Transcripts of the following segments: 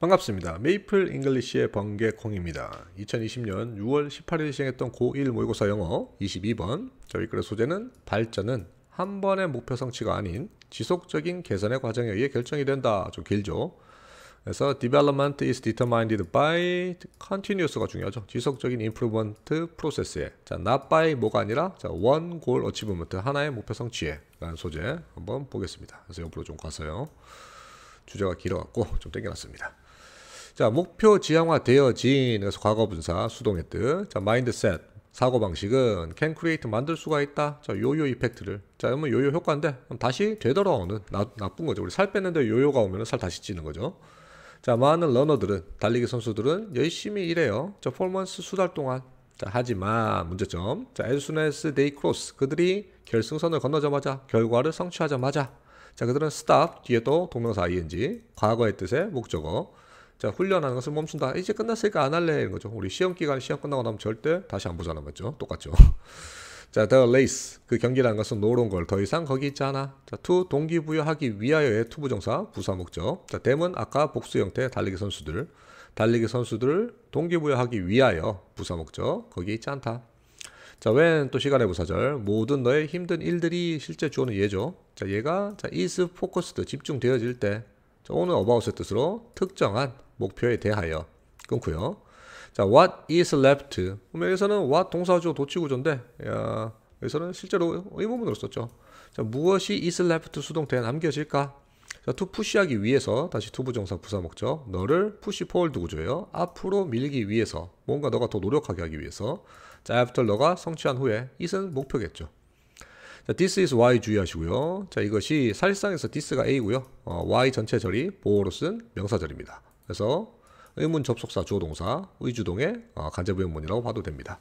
반갑습니다. 메이플 잉글리시의 번개콩입니다. 2020년 6월 18일 시행했던 고1 모의고사 영어 22번 저희 글의 소재는 발전은 한 번의 목표 성취가 아닌 지속적인 개선의 과정에 의해 결정이 된다. 좀 길죠. 그래서 development is determined by continuous가 중요하죠. 지속적인 improvement 프로세스에 자, not by 뭐가 아니라 자, one goal achievement 하나의 목표 성취에 라는 소재 한번 보겠습니다. 그래서 옆으로 좀 가서요. 주제가 길어갖고 좀 땡겨놨습니다. 자, 목표 지향화 되어진. 그래서 과거 분사 수동했듯. 자, 마인드셋. 사고방식은 can create 만들 수가 있다. 자, 요요 이펙트를. 자, 그러면 요요 효과인데 그럼 다시 되돌아오는 나, 나쁜 거죠. 우리 살 뺐는데 요요가 오면 살 다시 찌는 거죠. 자, 많은 러너들은 달리기 선수들은 열심히 일해요. 자, 퍼포먼스 수달 동안. 자, 하지만 문제점. 자, as soon as they cross 그들이 결승선을 건너자마자 결과를 성취하자마자 자, 그들은 stop 뒤에 또 동명사 ing 과거의 뜻의 목적어 자 훈련하는 것을 멈춘다. 이제 끝났으니까 안 할래 이런 거죠. 우리 시험 기간 시험 끝나고 나면 절대 다시 안보잖아맞죠 똑같죠. 자, the race 그 경기라는 것은 노론 걸더 이상 거기 있지 않아. 자, to 동기부여하기 위하여의 투부정사 부사 목적. 자, t h 은 아까 복수 형태 달리기 선수들. 달리기 선수들 동기부여하기 위하여 부사 목적 거기 있지 않다. 자, when 또 시간의 부사절. 모든 너의 힘든 일들이 실제 주어는 얘죠. 자, 얘가 자, is focused 집중되어질 때. 자, 오늘 about의 뜻으로 특정한 목표에 대하여 끊고요. 자, what is left. 그럼 여기서는 what 동사조 도치구조인데 야, 여기서는 실제로 의문문으로 썼죠. 자, 무엇이 is left 수동태에 남겨질까? 자, to 푸시하기 위해서 다시 투부정사 부사목적 너를 푸시 포월드 구조예요. 앞으로 밀기 위해서 뭔가 너가 더 노력하게 하기 위해서 자, after 너가 성취한 후에 is은 목표겠죠. 자, this is y 주의하시고요. 자, 이것이 사실상에서 this가 a고요. 어, y 전체 절이 보호로 쓴 명사절입니다. 그래서 의문 접속사 주어동사 의주동의 어, 간접의문이라고 봐도 됩니다.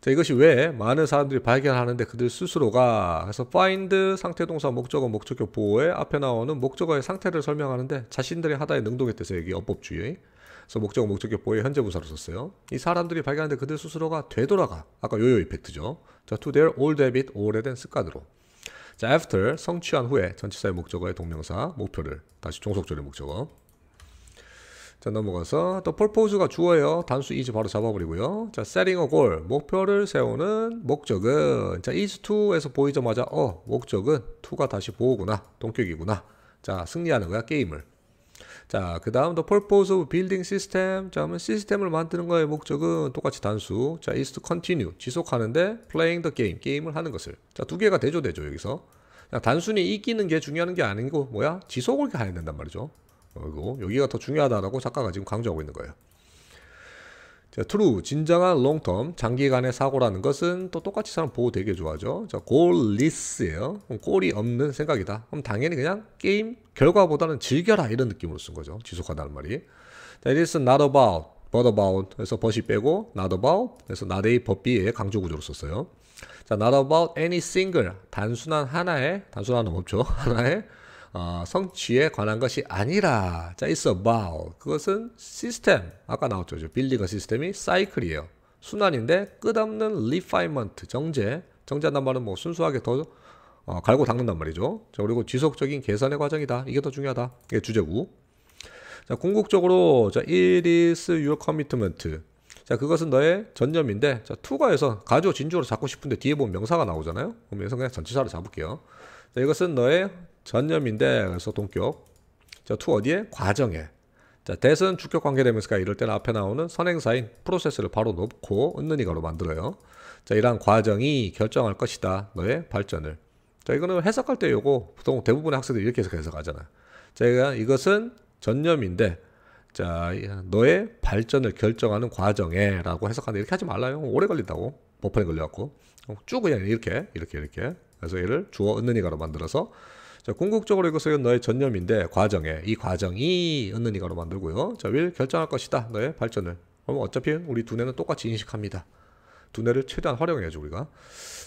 자, 이것이 왜 많은 사람들이 발견하는데 그들 스스로가 해서 find 상태동사 목적어 목적격 보호에 앞에 나오는 목적어의 상태를 설명하는데 자신들의 하다에 능동했대서 여기 어법주의 그래서 목적어 목적격 보호에 현재 분사로 썼어요. 이 사람들이 발견하는데 그들 스스로가 되돌아가 아까 요요 이펙트죠. 자, to their old habit 오래된 습관으로 자, after 성취한 후에 전치사의 목적어의 동명사 목표를 다시 종속절의 목적어 자 넘어가서 또 폴포즈가 주어예요. 단수 이즈 바로 잡아버리고요. 자 setting a goal 목표를 세우는 목적은 자 is to에서 보이자마자 어 목적은 to가 다시 보호구나 동격이구나. 자 승리하는 거야 게임을. 자, 그 다음 또 purpose of building system. 자, 하면 시스템을 만드는 거의 목적은 똑같이 단수. 자, is to continue. 지속하는데 playing the game. 게임을 하는 것을. 자, 두 개가 대조되죠, 여기서. 단순히 이기는 게 중요한 게 아니고, 뭐야? 지속을 가야 된단 말이죠. 그리고 여기가 더 중요하다라고 작가가 지금 강조하고 있는 거예요. 자, true, 진정한 롱텀, 장기간의 사고라는 것은 또 똑같이 사람 보호 되게 좋아하죠. 자, goalless예요. 골이 없는 생각이다. 그럼 당연히 그냥 게임 결과보다는 즐겨라 이런 느낌으로 쓴 거죠. 지속하다는 말이. 자, it is not about, but about 해서 벗이 빼고 not about 해서 not의 법비의 강조 구조로 썼어요. 자, not about any single, 단순한 하나의, 단순한 없죠. 하나의 어, 성취에 관한 것이 아니라 자 it's about 그것은 시스템 아까 나왔죠 빌리거 시스템이 사이클이에요 순환인데 끝없는 리파이먼트 정제 정제한단 말은 뭐 순수하게 더 어, 갈고 닦는단 말이죠 자, 그리고 지속적인 개선의 과정이다 이게 더 중요하다 이게 주제구 자 궁극적으로 자 it is your commitment 자 그것은 너의 전념인데 자투과에서 가조 진주로 잡고 싶은데 뒤에 보면 명사가 나오잖아요 그럼 여기서 그냥 전치사로 잡을게요 자 이것은 너의 전념인데 그래서 동격. 자, 투 어디에? 과정에. 자, 대선 주격 관계되면서 이럴 때는 앞에 나오는 선행사인 프로세스를 바로 놓고 은는이거로 만들어요. 자, 이러한 과정이 결정할 것이다. 너의 발전을. 자, 이거는 해석할 때 요거 보통 대부분의 학생들이 이렇게 해서 해석하잖아. 제가 이것은 전념인데 자, 너의 발전을 결정하는 과정에라고 해석하는데 이렇게 하지 말라요. 오래 걸린다고. 법퍼링 걸려갖고 쭉 그냥 이렇게 이렇게 이렇게. 그래서 얘를 주어 은는이가로 만들어서 자, 궁극적으로 이것은 너의 전념인데 과정에 이 과정이 은는이가로 만들고요. 자, 윌 결정할 것이다. 너의 발전을. 그럼 어차피 우리 두뇌는 똑같이 인식합니다. 두뇌를 최대한 활용해야죠 우리가.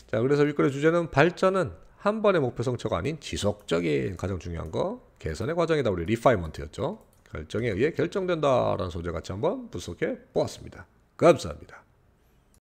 자, 그래서 윗글의 주제는 발전은 한 번의 목표 성취가 아닌 지속적인 가장 중요한 거 개선의 과정이다. 우리 리파이먼트였죠. 결정에 의해 결정된다라는 소재 같이 한번 분석해 보았습니다. 감사합니다.